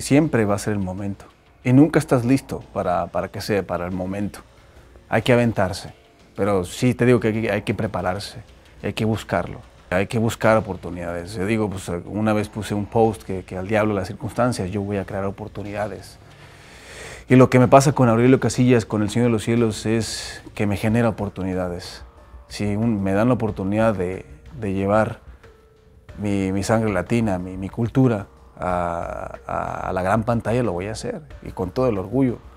Siempre va a ser el momento y nunca estás listo para, que sea, para el momento. Hay que aventarse, pero sí te digo que hay, que prepararse, hay que buscarlo, hay que buscar oportunidades. Yo digo, pues una vez puse un post que, al diablo las circunstancias, yo voy a crear oportunidades. Y lo que me pasa con Aurelio Casillas, con el Señor de los Cielos, es que me genera oportunidades. Si me dan la oportunidad de, llevar mi, sangre latina, mi cultura, a, la gran pantalla lo voy a hacer y con todo el orgullo.